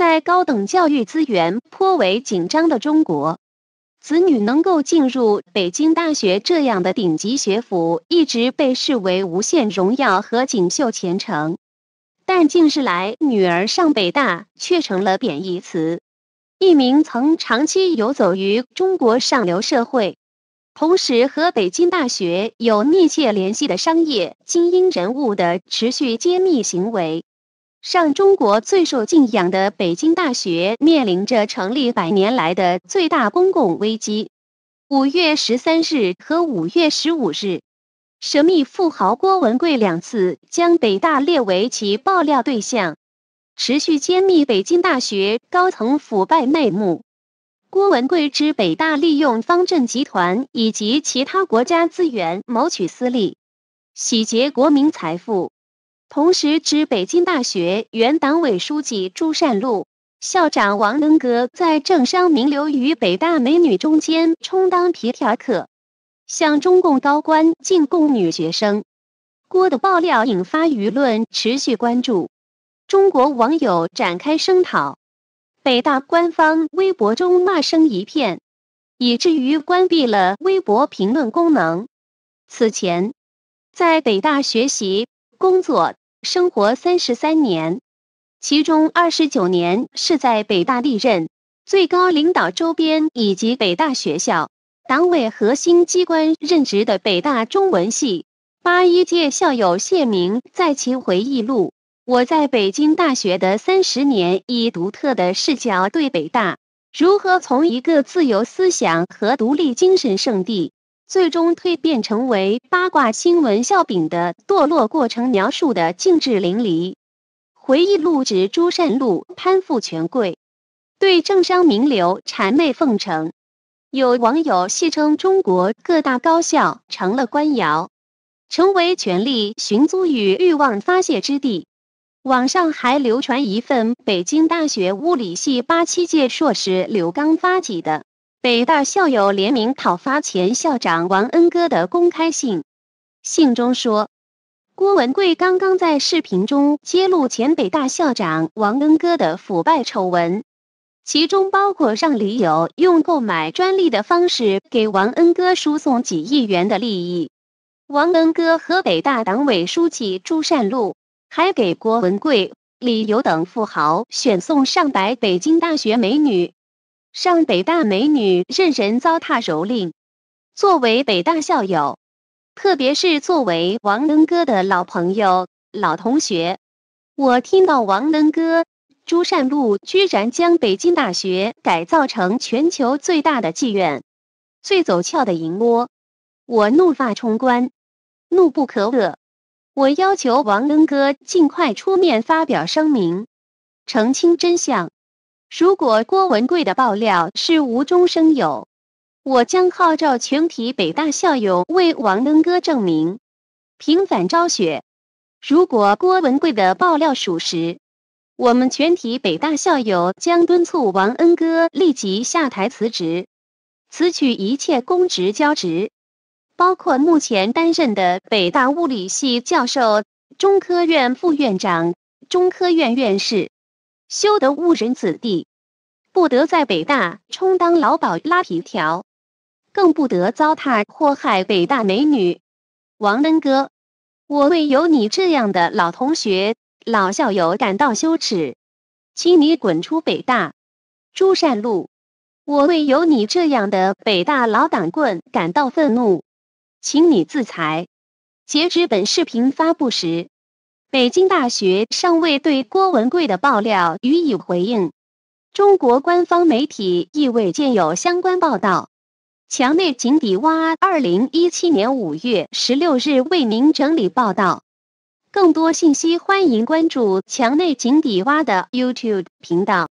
在高等教育资源颇为紧张的中国，子女能够进入北京大学这样的顶级学府，一直被视为无限荣耀和锦绣前程。但近来，女儿上北大却成了贬义词。一名曾长期游走于中国上流社会，同时和北京大学有密切联系的商业精英人物的持续揭秘行为。上中国最受敬仰的北京大学面临着成立百年来的最大公共危机。五月十三日和五月十五日，神秘富豪郭文贵两次将北大列为其爆料对象，持续揭秘北京大学高层腐败内幕。郭文贵之北大利用方正集团以及其他国家资源谋取私利，洗劫国民财富。同时，指北京大学原党委书记朱善璐、校长王登革在政商名流与北大美女中间充当皮条客，向中共高官进贡女学生。郭的爆料引发舆论持续关注，中国网友展开声讨，北大官方微博中骂声一片，以至于关闭了微博评论功能。此前，在北大学习工作。生活三十三年，其中二十九年是在北大历任最高领导、周边以及北大学校党委核心机关任职的北大中文系八一届校友谢明在其回忆录《我在北京大学的三十年》以独特的视角对北大如何从一个自由思想和独立精神圣地。最终蜕变成为八卦新闻笑柄的堕落过程，描述的尽致淋漓。回忆录指朱善璐攀附权贵，对政商名流谄媚奉承。有网友戏称中国各大高校成了官窑，成为权力寻租与欲望发泄之地。网上还流传一份北京大学物理系八七届硕士刘刚发起的。北大校友联名讨伐前校长王恩哥的公开信，信中说，郭文贵刚刚在视频中揭露前北大校长王恩哥的腐败丑闻，其中包括让李友用购买专利的方式给王恩哥输送几亿元的利益。王恩哥和北大党委书记朱善璐还给郭文贵、李友等富豪选送上百北京大学美女。上北大美女任人糟蹋蹂躏，作为北大校友，特别是作为王登哥的老朋友、老同学，我听到王登哥朱善璐居然将北京大学改造成全球最大的妓院、最走俏的淫窝，我怒发冲冠，怒不可遏。我要求王登哥尽快出面发表声明，澄清真相。如果郭文贵的爆料是无中生有，我将号召全体北大校友为王恩哥正名、平反昭雪。如果郭文贵的爆料属实，我们全体北大校友将敦促王恩哥立即下台辞职，辞去一切公职教职，包括目前担任的北大物理系教授、中科院副院长、中科院院士。休得误人子弟，不得在北大充当老鸨拉皮条，更不得糟蹋祸害北大美女。王恩哥，我为有你这样的老同学老校友感到羞耻，请你滚出北大。朱善璐，我为有你这样的北大老党棍感到愤怒，请你自裁。截止本视频发布时。北京大学尚未对郭文贵的爆料予以回应，中国官方媒体亦未见有相关报道。墙内井底蛙，二零一七年五月十六日为您整理报道。更多信息，欢迎关注“墙内井底蛙”的 YouTube 频道。